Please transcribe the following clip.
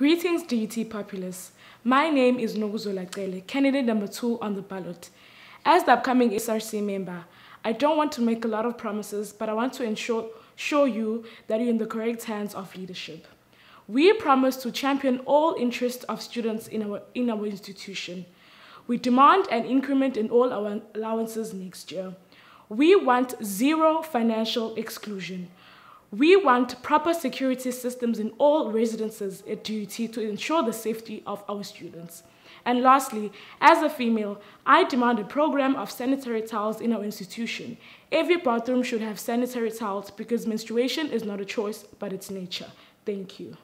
Greetings, DUT populace. My name is Noguzo Lakele, candidate number two on the ballot. As the upcoming SRC member, I don't want to make a lot of promises, but I want to ensure show you that you're in the correct hands of leadership. We promise to champion all interests of students in our, in our institution. We demand an increment in all our allowances next year. We want zero financial exclusion. We want proper security systems in all residences at DUT to ensure the safety of our students. And lastly, as a female, I demand a program of sanitary towels in our institution. Every bathroom should have sanitary towels because menstruation is not a choice, but it's nature. Thank you.